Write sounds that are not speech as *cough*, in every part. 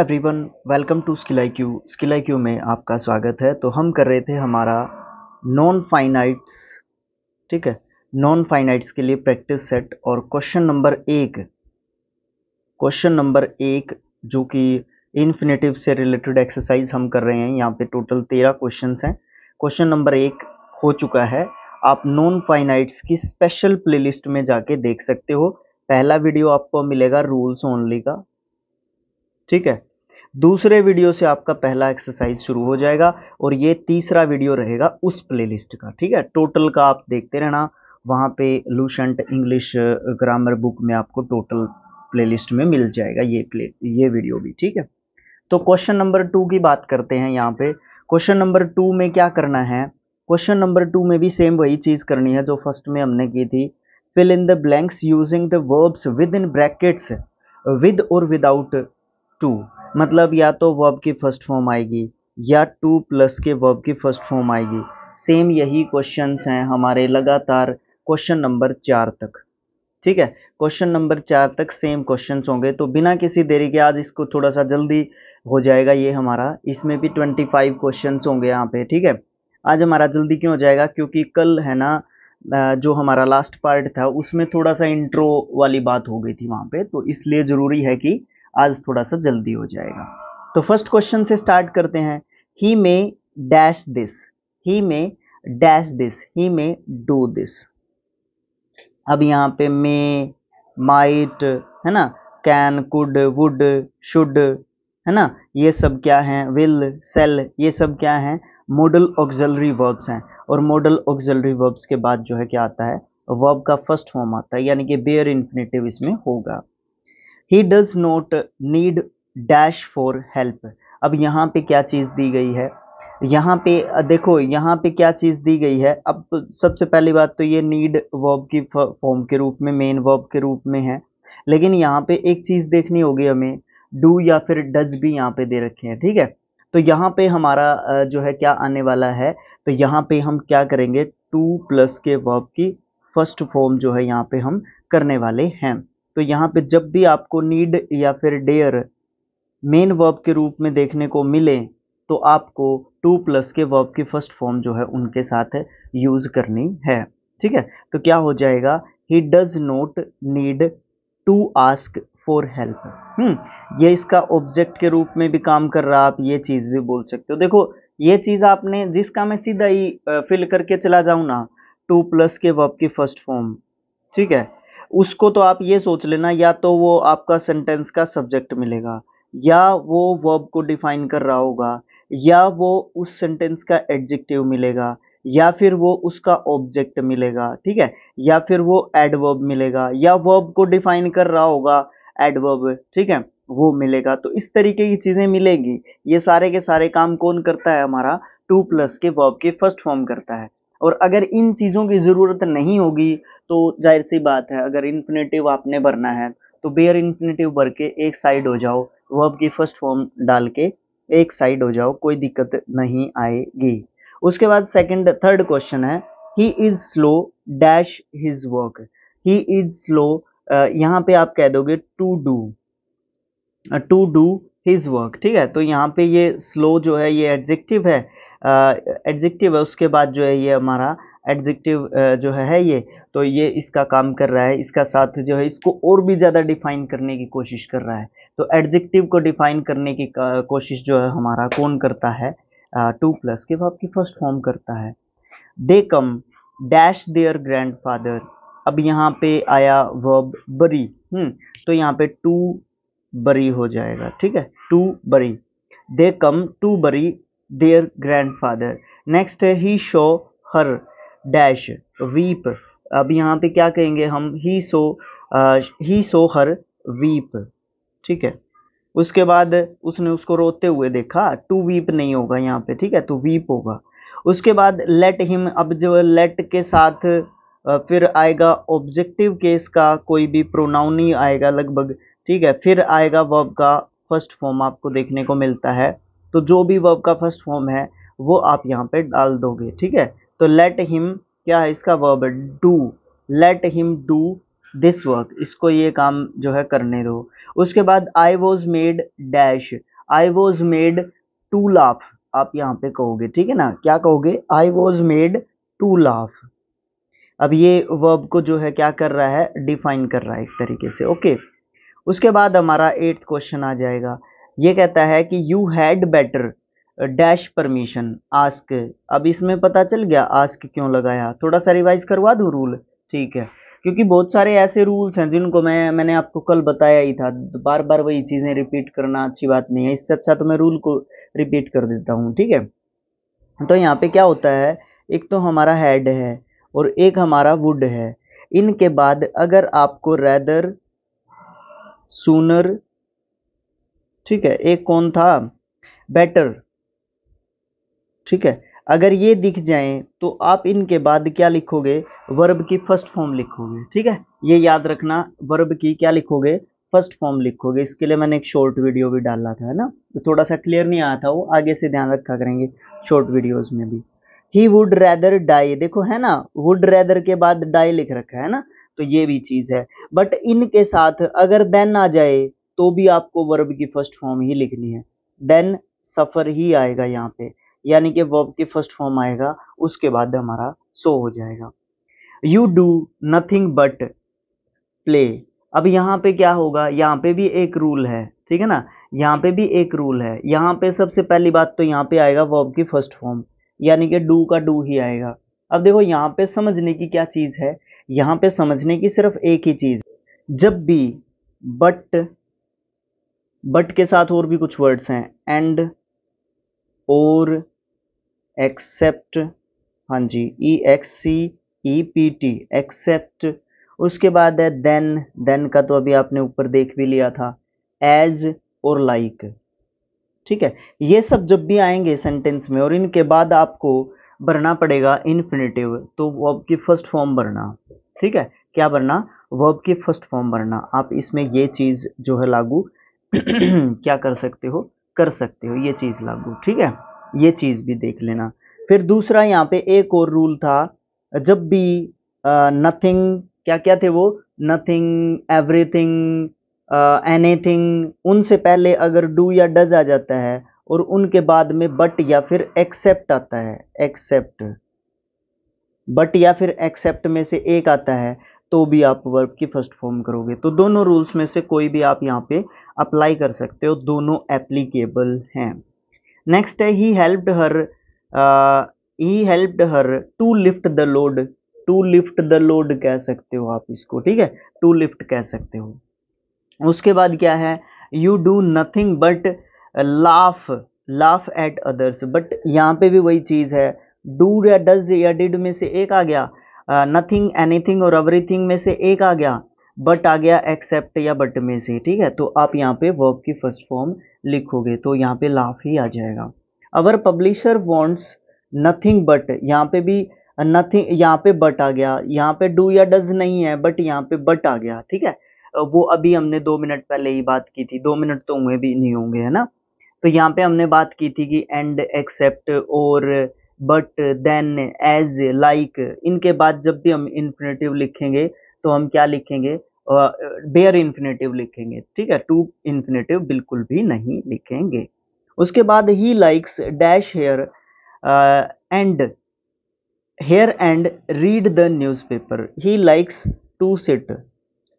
Everyone welcome to skill I Q skill I Q में आपका स्वागत है तो हम कर रहे थे हमारा नॉन फाइनाइट्स ठीक है नॉन फाइनाइट्स के लिए प्रैक्टिस सेट और क्वेश्चन नंबर एक क्वेश्चन नंबर एक जो कि इन्फिनेटिव से रिलेटेड एक्सरसाइज हम कर रहे हैं यहाँ पे टोटल तेरह क्वेश्चन हैं क्वेश्चन नंबर एक हो चुका है आप नॉन फाइनाइट्स की स्पेशल प्लेलिस्ट में जाके देख सकते हो पहला वीडियो आपको मिलेगा रूल्स ओनली का ठीक है दूसरे वीडियो से आपका पहला एक्सरसाइज शुरू हो जाएगा और ये तीसरा वीडियो रहेगा उस प्लेलिस्ट का ठीक है टोटल का आप देखते रहना वहाँ पे लूशंट इंग्लिश ग्रामर बुक में आपको टोटल प्लेलिस्ट में मिल जाएगा ये प्ले ये वीडियो भी ठीक है तो क्वेश्चन नंबर टू की बात करते हैं यहाँ पे क्वेश्चन नंबर टू में क्या करना है क्वेश्चन नंबर टू में भी सेम वही चीज़ करनी है जो फर्स्ट में हमने की थी fill in the blanks using the verbs with in brackets with और विदाउट टू मतलब या तो वर्ब की फर्स्ट फॉर्म आएगी या टू प्लस के वर्ब की फर्स्ट फॉर्म आएगी सेम यही क्वेश्चंस हैं हमारे लगातार क्वेश्चन नंबर चार तक ठीक है क्वेश्चन नंबर चार तक सेम क्वेश्चंस होंगे तो बिना किसी देरी के आज इसको थोड़ा सा जल्दी हो जाएगा ये हमारा इसमें भी ट्वेंटी फाइव क्वेश्चन होंगे यहाँ पे ठीक है आज हमारा जल्दी क्यों हो जाएगा क्योंकि कल है ना जो हमारा लास्ट पार्ट था उसमें थोड़ा सा इंट्रो वाली बात हो गई थी वहाँ पे तो इसलिए ज़रूरी है कि आज थोड़ा सा जल्दी हो जाएगा तो फर्स्ट क्वेश्चन से स्टार्ट करते हैं he may dash this he may dash this he may do this अब यहाँ पे मे माइट है ना कैन कुड वुड शुड है ना ये सब क्या हैं विल सेल ये सब क्या हैं मॉडल ऑक्जलरी वर्ब्स हैं और मॉडल ऑक्जलरी वर्ब्स के बाद जो है क्या आता है वर्ब का फर्स्ट फॉर्म आता है यानी कि बेयर इन्फिनेटिव इसमें होगा he does not need dash for help अब यहाँ पे क्या चीज़ दी गई है यहाँ पे देखो यहाँ पे क्या चीज़ दी गई है अब सबसे पहली बात तो ये नीड वर्ब की फॉर्म के रूप में मेन वर्ब के रूप में है लेकिन यहाँ पे एक चीज़ देखनी होगी हमें डू या फिर डज भी यहाँ पे दे रखे हैं ठीक है तो यहाँ पे हमारा जो है क्या आने वाला है तो यहाँ पे हम क्या करेंगे टू प्लस के वर्ब की फर्स्ट फॉर्म जो है यहाँ पे हम करने वाले हैं तो यहाँ पे जब भी आपको नीड या फिर डेयर मेन वर्ब के रूप में देखने को मिले तो आपको टू प्लस के वर्ब की फर्स्ट फॉर्म जो है उनके साथ यूज करनी है ठीक है तो क्या हो जाएगा he does not need to ask for help hmm ये इसका ऑब्जेक्ट के रूप में भी काम कर रहा आप ये चीज़ भी बोल सकते हो देखो ये चीज़ आपने जिसका मैं सीधा ही फिल करके चला जाऊं ना टू प्लस के वर्ब की फर्स्ट फॉर्म ठीक है उसको तो आप ये सोच लेना या तो वो आपका सेंटेंस का सब्जेक्ट मिलेगा या वो वर्ब को डिफाइन कर रहा होगा या वो उस सेंटेंस का एडजेक्टिव मिलेगा या फिर वो उसका ऑब्जेक्ट मिलेगा ठीक है या फिर वो एडवर्ब मिलेगा या वर्ब को डिफाइन कर रहा होगा एडवर्ब ठीक है वो मिलेगा तो इस तरीके की चीज़ें मिलेंगी ये सारे के सारे काम कौन करता है हमारा टू प्लस के वर्ब के फर्स्ट फॉर्म करता है और अगर इन चीज़ों की ज़रूरत नहीं होगी तो जाहिर सी बात है अगर इन्फिनेटिव आपने भरना है तो बेयर इन्फिनेटिव भर के एक साइड हो जाओ वर्ब की फर्स्ट फॉर्म डाल के एक साइड हो जाओ कोई दिक्कत नहीं आएगी उसके बाद सेकंड थर्ड क्वेश्चन है he is slow dash his work he is slow यहाँ पे आप कह दोगे to do to do his work ठीक है तो यहाँ पे ये स्लो जो है ये एडजेक्टिव है एडजेक्टिव है उसके बाद जो है ये हमारा एडजेक्टिव जो है, है ये तो ये इसका काम कर रहा है इसका साथ जो है इसको और भी ज़्यादा डिफाइन करने की कोशिश कर रहा है तो एडजेक्टिव को डिफाइन करने की कोशिश जो है हमारा कौन करता है टू प्लस के बाद की फर्स्ट फॉर्म करता है they come dash their grandfather अब यहाँ पे आया वर्ब बरी हम्म तो यहाँ पे टू बरी हो जाएगा ठीक है to bury they come to bury their grandfather. Next है he show her dash weep. अब यहाँ पे क्या कहेंगे हम he so uh, he her her weep. ठीक है उसके बाद उसने उसको रोते हुए देखा टू वीप नहीं होगा यहाँ पे ठीक है तो वीप होगा उसके बाद लेट हिम अब जो लेट के साथ uh, फिर आएगा ऑब्जेक्टिव केस का कोई भी प्रोनाउन ही आएगा लगभग ठीक है फिर आएगा वर्ब का फर्स्ट फॉर्म आपको देखने को मिलता है तो जो भी वर्ब का फर्स्ट फॉर्म है वो आप यहाँ पे डाल दोगे ठीक है तो लेट हिम क्या है इसका verb do let him do this work इसको ये काम जो है करने दो उसके बाद I was made dash I was made to laugh आप यहाँ पे कहोगे ठीक है ना क्या कहोगे I was made to laugh अब ये वर्ब को जो है क्या कर रहा है डिफाइन कर रहा है एक तरीके से ओके उसके बाद हमारा एट्थ क्वेश्चन आ जाएगा ये कहता है कि you had better dash permission ask अब इसमें पता चल गया आस्क क्यों लगाया थोड़ा सा रिवाइज करवा दूँ रूल ठीक है क्योंकि बहुत सारे ऐसे रूल्स हैं जिनको मैं मैंने आपको कल बताया ही था बार बार वही चीज़ें रिपीट करना अच्छी बात नहीं है इससे अच्छा तो मैं रूल को रिपीट कर देता हूँ ठीक है तो यहाँ पे क्या होता है एक तो हमारा हेड है और एक हमारा वुड है इनके बाद अगर आपको रेदर सूनर ठीक है एक कौन था बेटर ठीक है अगर ये दिख जाए तो आप इनके बाद क्या लिखोगे वर्ब की फर्स्ट फॉर्म लिखोगे ठीक है ये याद रखना वर्ब की क्या लिखोगे फर्स्ट फॉर्म लिखोगे इसके लिए मैंने एक शॉर्ट वीडियो भी डाला था है ना तो थोड़ा सा क्लियर नहीं आया था वो आगे से ध्यान रखा करेंगे शॉर्ट वीडियोस में भी ही वुड रैदर डाई देखो है ना वुड रैदर के बाद डाई लिख रखा है ना तो ये भी चीज़ है बट इनके साथ अगर देन आ जाए तो भी आपको वर्ब की फर्स्ट फॉर्म ही लिखनी है देन सफ़र ही आएगा यहाँ पे यानी कि वर्ब की फर्स्ट फॉर्म आएगा उसके बाद हमारा सो हो जाएगा you do nothing but play अब यहाँ पे क्या होगा यहाँ पे भी एक रूल है ठीक है ना यहाँ पे भी एक रूल है यहाँ पे सबसे पहली बात तो यहाँ पे आएगा वर्ब की फर्स्ट फॉर्म यानी कि डू का डू ही आएगा अब देखो यहाँ पे समझने की क्या चीज़ है यहाँ पे समझने की सिर्फ एक ही चीज़ जब भी बट बट के साथ और भी कुछ वर्ड्स हैं एंड और एक्सेप्ट हाँ जी E X C E P T except उसके बाद है देन देन का तो अभी आपने ऊपर देख भी लिया था एज और लाइक like. ठीक है ये सब जब भी आएंगे सेंटेंस में और इनके बाद आपको भरना पड़ेगा इन्फिनेटिव तो वर्ब की फर्स्ट फॉर्म भरना ठीक है क्या भरना वर्ब की फर्स्ट फॉर्म भरना आप इसमें ये चीज़ जो है लागू *clears throat* क्या कर सकते हो कर सकते हो ये चीज़ लागू ठीक है ये चीज़ भी देख लेना फिर दूसरा यहाँ पे एक और रूल था जब भी नथिंग uh, क्या क्या थे वो नथिंग एवरीथिंग एनीथिंग उनसे पहले अगर डू या डज आ जाता है और उनके बाद में बट या फिर एक्सेप्ट आता है एक्सेप्ट बट या फिर एक्सेप्ट में से एक आता है तो भी आप वर्ब की फर्स्ट फॉर्म करोगे तो दोनों रूल्स में से कोई भी आप यहाँ पे अप्लाई कर सकते हो दोनों एप्लीकेबल हैं नेक्स्ट है he helped her he helped her to lift the load to lift the load कह सकते हो आप इसको ठीक है टू लिफ्ट कह सकते हो उसके बाद क्या है you do nothing but laugh laugh at others but यहाँ पे भी वही चीज़ है डू या डज या डिड में से एक आ गया नथिंग एनीथिंग और एवरीथिंग में से एक आ गया बट आ गया एक्सेप्ट या बट में से ठीक है तो आप यहाँ पे वर्ब की फर्स्ट फॉर्म लिखोगे तो यहाँ पे लाफ ही आ जाएगा our publisher wants nothing but यहाँ पे भी नथिंग यहाँ पे बट आ गया यहाँ पे डू या डज नहीं है बट यहाँ पे बट आ गया ठीक है वो अभी हमने दो मिनट पहले ही बात की थी दो मिनट तो हुए भी नहीं होंगे है ना तो यहाँ पे हमने बात की थी कि एंड एक्सेप्ट और बट देन एज लाइक इनके बाद जब भी हम इन्फिनेटिव लिखेंगे तो हम क्या लिखेंगे बेयर uh, इन्फिनेटिव लिखेंगे ठीक है टू इन्फिनेटिव बिल्कुल भी नहीं लिखेंगे उसके बाद he likes dash here and here and read the newspaper he likes to sit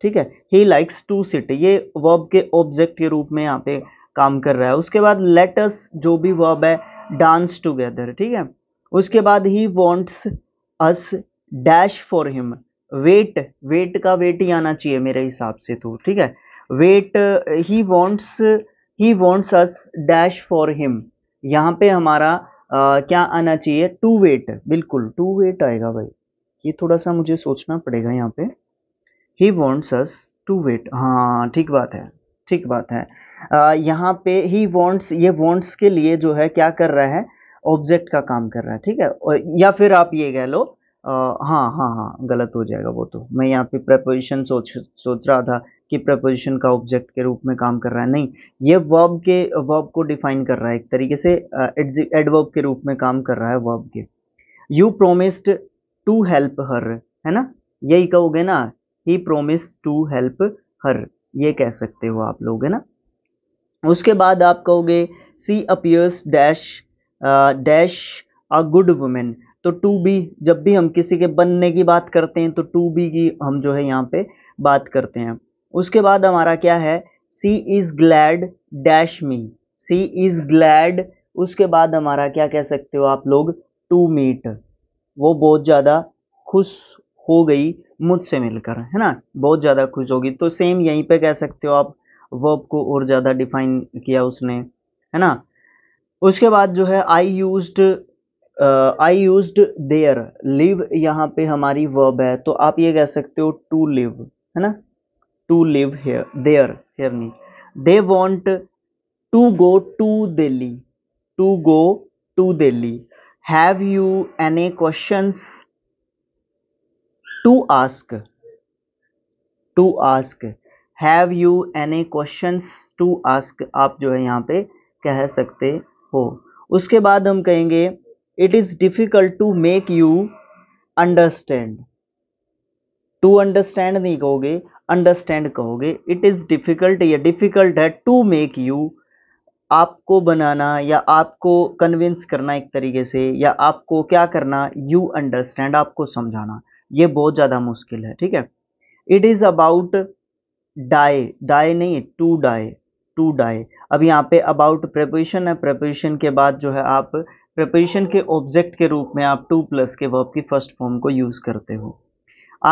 ठीक है ही लाइक्स टू सिट ये वर्ब के ऑब्जेक्ट के रूप में यहाँ पे काम कर रहा है उसके बाद लेटस जो भी वर्ब है डांस टुगेदर ठीक है उसके बाद he wants us dash for him wait wait का वेट ही आना चाहिए मेरे हिसाब से तो ठीक है wait he wants he wants us dash for him यहाँ पे हमारा आ, क्या आना चाहिए टू वेट बिल्कुल टू वेट आएगा भाई ये थोड़ा सा मुझे सोचना पड़ेगा यहाँ पे he wants us to wait हाँ ठीक बात है ठीक बात है आ, यहाँ पे ही वॉन्ट्स ये वॉन्ट्स के लिए जो है क्या कर रहा है ऑब्जेक्ट का काम कर रहा है ठीक है या फिर आप ये कह लो हाँ हाँ हाँ गलत हो जाएगा वो तो मैं यहाँ पे प्रपोजिशन सोच सोच रहा था कि प्रपोजिशन का ऑब्जेक्ट के रूप में काम कर रहा है नहीं ये वर्ब के वर्ब को डिफाइन कर रहा है एक तरीके से एडवर्ब के रूप में काम कर रहा है वर्ब के you promised to help her है ना यही कहोगे ना he promise to help her ये कह सकते हो आप लोग है ना उसके बाद आप कहोगे she appears dash dash a good woman तो टू बी जब भी हम किसी के बनने की बात करते हैं तो टू बी की हम जो है यहाँ पे बात करते हैं उसके बाद हमारा क्या है she is glad dash me she is glad उसके बाद हमारा क्या कह सकते हो आप लोग टू मीट वो बहुत ज़्यादा खुश हो गई मुझसे मिलकर है ना बहुत ज़्यादा खुश होगी तो सेम यहीं पे कह सकते हो आप वर्ब को और ज़्यादा डिफाइन किया उसने है ना उसके बाद जो है I used I used there live यहाँ पे हमारी वर्ब है तो आप ये कह सकते हो टू लिव है ना to live here there here नहीं they want to go to Delhi to go to Delhi have you any questions to ask to ask have you any questions to ask आप जो है यहाँ पे कह सकते हो उसके बाद हम कहेंगे it is difficult to make you understand to understand नहीं कहोगे अंडरस्टैंड कहोगे इट इज डिफिकल्ट या डिफिकल्ट है टू मेक यू आपको बनाना या आपको कन्विंस करना एक तरीके से या आपको क्या करना यू अंडरस्टैंड आपको समझाना ये बहुत ज़्यादा मुश्किल है ठीक है it is about die die नहीं टू डाई टू डाई अब यहाँ पे अबाउट प्रपोजिशन है प्रपोजिशन के बाद जो है आप प्रपोजिशन के ऑब्जेक्ट के रूप में आप टू प्लस के वर्ब की फर्स्ट फॉर्म को यूज़ करते हो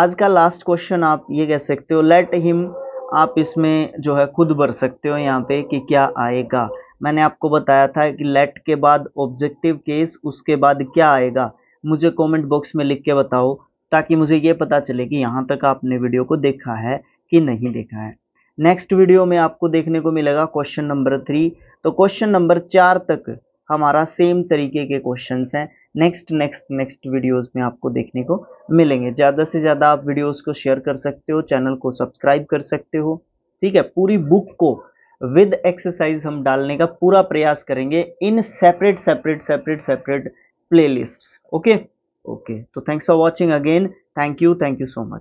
आज का लास्ट क्वेश्चन आप ये कह सकते हो लेट हिम आप इसमें जो है खुद भर सकते हो यहाँ पे कि क्या आएगा मैंने आपको बताया था कि लेट के बाद ऑब्जेक्टिव केस उसके बाद क्या आएगा मुझे कमेंट बॉक्स में लिख के बताओ ताकि मुझे ये पता चले कि यहाँ तक आपने वीडियो को देखा है कि नहीं देखा है नेक्स्ट वीडियो में आपको देखने को मिलेगा क्वेश्चन नंबर थ्री तो क्वेश्चन नंबर चार तक हमारा सेम तरीके के क्वेश्चन हैं नेक्स्ट नेक्स्ट नेक्स्ट वीडियोज में आपको देखने को मिलेंगे ज़्यादा से ज़्यादा आप वीडियोज को शेयर कर सकते हो चैनल को सब्सक्राइब कर सकते हो ठीक है पूरी बुक को विद एक्सरसाइज हम डालने का पूरा प्रयास करेंगे इन separate separate separate separate playlists okay okay तो thanks for watching again thank you thank you so much